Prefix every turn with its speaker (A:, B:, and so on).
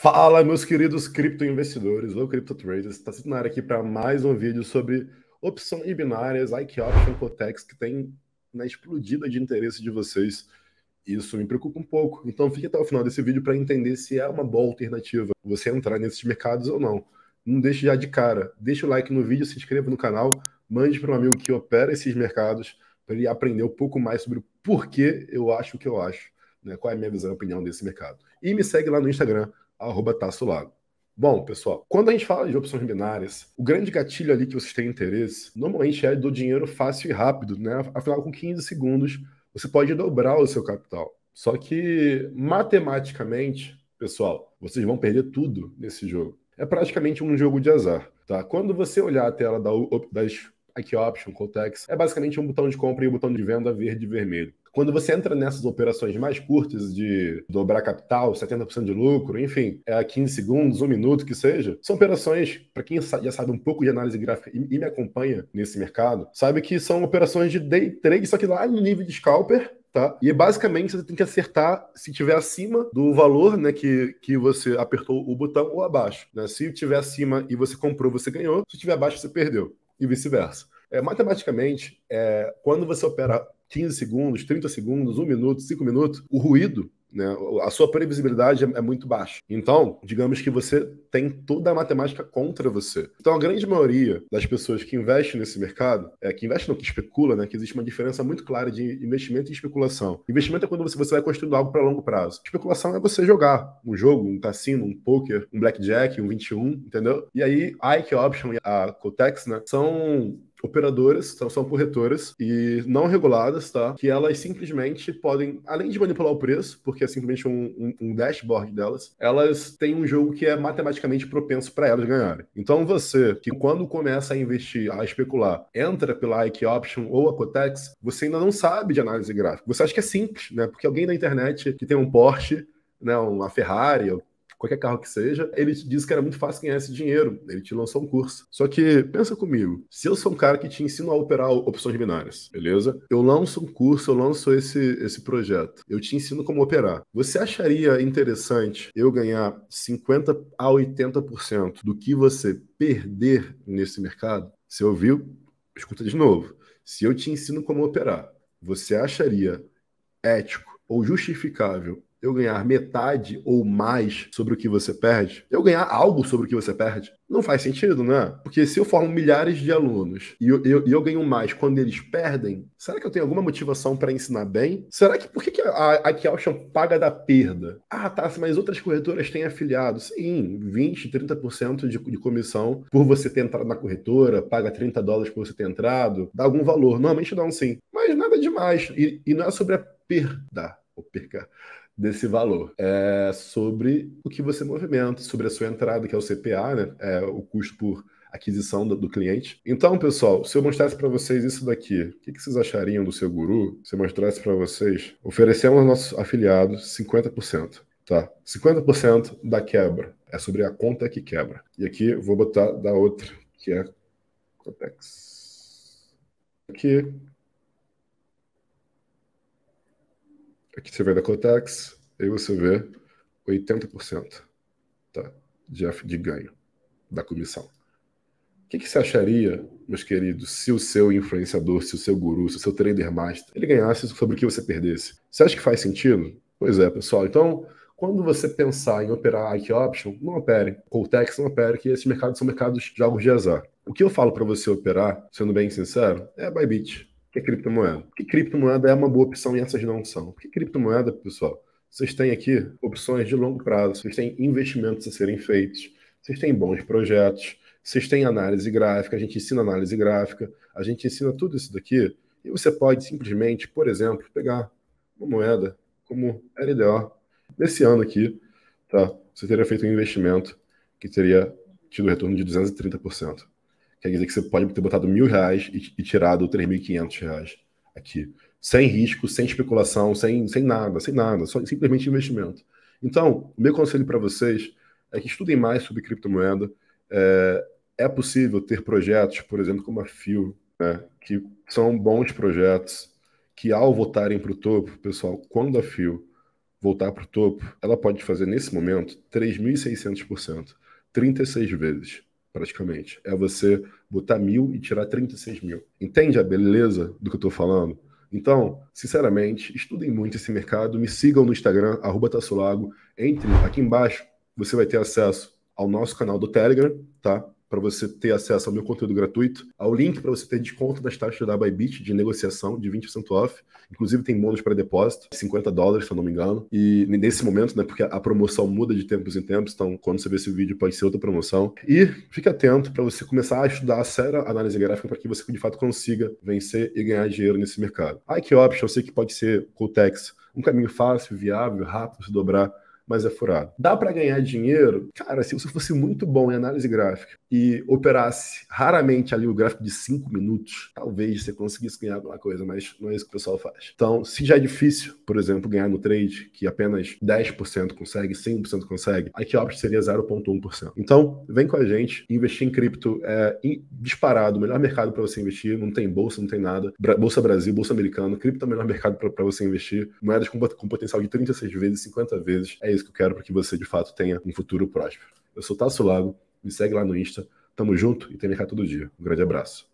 A: Fala, meus queridos criptoinvestidores ou criptotraders. Está sendo na área aqui para mais um vídeo sobre opção e binárias, IQ Option, Cotex, que tem na né, explodida de interesse de vocês. Isso me preocupa um pouco. Então fique até o final desse vídeo para entender se é uma boa alternativa você entrar nesses mercados ou não. Não deixe já de cara. Deixa o like no vídeo, se inscreva no canal, mande para um amigo que opera esses mercados para ele aprender um pouco mais sobre o porquê eu acho o que eu acho, né? qual é a minha visão e opinião desse mercado. E me segue lá no Instagram, arroba Tasso Lago. Bom, pessoal, quando a gente fala de opções binárias, o grande gatilho ali que vocês têm interesse normalmente é do dinheiro fácil e rápido, né? Afinal, com 15 segundos você pode dobrar o seu capital. Só que, matematicamente, pessoal, vocês vão perder tudo nesse jogo. É praticamente um jogo de azar, tá? Quando você olhar a tela da, das aqui Option, Coltex, é basicamente um botão de compra e um botão de venda verde e vermelho. Quando você entra nessas operações mais curtas de dobrar capital, 70% de lucro, enfim, é 15 segundos, um minuto que seja, são operações, para quem já sabe um pouco de análise gráfica e, me acompanha nesse mercado, sabe que são operações de day trade, só que lá no nível de scalper, Tá? E basicamente você tem que acertar se tiver acima do valor, né, que, que você apertou o botão ou abaixo, né? Se tiver acima e você comprou, você ganhou. Se tiver abaixo, você perdeu e vice-versa. É, matematicamente, é, quando você opera 15 segundos, 30 segundos, 1 minuto, 5 minutos, o ruído né? A sua previsibilidade é, é muito baixa. Então, digamos que você tem toda a matemática contra você. Então, a grande maioria das pessoas que investem nesse mercado, é, que investem no que especula, né? Que existe uma diferença muito clara de investimento e especulação. Investimento é quando você, você vai construindo algo para longo prazo. Especulação é você jogar um jogo, um cassino, um poker, um blackjack, um 21, entendeu? E aí, a Ike Option e a Cotex, né? São operadoras, são corretoras e não reguladas, tá? Que elas simplesmente podem, além de manipular o preço, porque é simplesmente um, um, um dashboard delas, elas têm um jogo que é matematicamente propenso para elas ganharem. Então você, que quando começa a investir, a especular, entra pela Ike Option ou a Cotex, você ainda não sabe de análise gráfica. Você acha que é simples, né? Porque alguém na internet que tem um Porsche, né, uma Ferrari, qualquer carro que seja, ele te disse que era muito fácil ganhar esse dinheiro. Ele te lançou um curso. Só que, pensa comigo, se eu sou um cara que te ensino a operar opções binárias, beleza? Eu lanço um curso, eu lanço esse, esse projeto. Eu te ensino como operar. Você acharia interessante eu ganhar 50 a 80% do que você perder nesse mercado? Se ouviu, escuta de novo. Se eu te ensino como operar, você acharia ético ou justificável eu ganhar metade ou mais sobre o que você perde, eu ganhar algo sobre o que você perde, não faz sentido, né? Porque se eu formo milhares de alunos e eu, eu, eu ganho mais quando eles perdem, será que eu tenho alguma motivação para ensinar bem? Será que por que, a, a paga da perda? Ah, tá, mas outras corretoras têm afiliado. Sim, 20, 30% de, de comissão por você ter entrado na corretora, paga 30 dólares por você ter entrado, dá algum valor. Normalmente dá um sim. Mas nada demais. E, e não é sobre a perda. Ou perca desse valor é sobre o que você movimenta, sobre a sua entrada, que é o CPA, né? É o custo por aquisição do, do, cliente. Então, pessoal, se eu mostrasse para vocês isso daqui, o que, que, vocês achariam do seu guru? Se eu mostrasse para vocês, oferecemos aos nossos afiliados 50%, tá? 50% da quebra. É sobre a conta que quebra. E aqui vou botar da outra, que é Cotex. Aqui, Aqui você vai da Cotex, aí você vê 80% tá, de, de ganho da comissão. O que, que você acharia, meus queridos, se o seu influenciador, se o seu guru, se o seu trader master, ele ganhasse sobre o que você perdesse? Você acha que faz sentido? Pois é, pessoal. Então, quando você pensar em operar IQ Option, não opere. Cotex não opere, que esses mercados são mercados de jogos de azar. O que eu falo para você operar, sendo bem sincero, é Bybit que é criptomoeda? que criptomoeda é uma boa opção e essas não são. que criptomoeda, pessoal, vocês têm aqui opções de longo prazo, vocês têm investimentos a serem feitos, vocês têm bons projetos, vocês têm análise gráfica, a gente ensina análise gráfica, a gente ensina tudo isso daqui. E você pode simplesmente, por exemplo, pegar uma moeda como RDO Nesse ano aqui, tá? você teria feito um investimento que teria tido retorno de 230%. Quer dizer que você pode ter botado mil reais e, e tirado 3.500 reais aqui. Sem risco, sem especulação, sem, sem nada, sem nada, só, simplesmente investimento. Então, meu conselho para vocês é que estudem mais sobre criptomoeda. É, é possível ter projetos, por exemplo, como a FIO, né, que são bons projetos, que ao voltarem para o topo, pessoal, quando a FIO voltar para o topo, ela pode fazer nesse momento 3.600%, 36 vezes praticamente. É você botar mil e tirar 36 mil. Entende a beleza do que eu estou falando? Então, sinceramente, estudem muito esse mercado, me sigam no Instagram, arroba entre aqui embaixo, você vai ter acesso ao nosso canal do Telegram, tá? para você ter acesso ao meu conteúdo gratuito, ao link para você ter desconto das taxas da Bybit de negociação de 20% off. Inclusive tem bônus para depósito, 50 dólares, se eu não me engano. E nesse momento, né, porque a promoção muda de tempos em tempos, então quando você vê esse vídeo pode ser outra promoção. E fique atento para você começar a estudar a séria análise gráfica para que você de fato consiga vencer e ganhar dinheiro nesse mercado. Ai que option eu sei que pode ser Cotex, um caminho fácil, viável, rápido, se dobrar mas é furado. Dá para ganhar dinheiro? Cara, se você fosse muito bom em análise gráfica e operasse raramente ali o gráfico de 5 minutos, talvez você conseguisse ganhar alguma coisa, mas não é isso que o pessoal faz. Então, se já é difícil, por exemplo, ganhar no trade, que apenas 10% consegue, 100% consegue, a óbvio seria 0,1%. Então, vem com a gente, investir em cripto é disparado, o melhor mercado para você investir, não tem bolsa, não tem nada. Bolsa Brasil, Bolsa Americana, cripto é o melhor mercado para você investir, moedas com, com potencial de 36 vezes, 50 vezes, é isso isso que eu quero para que você de fato tenha um futuro próspero. Eu sou Tasso Lago, me segue lá no Insta. Tamo junto e tem mercado todo dia. Um grande abraço.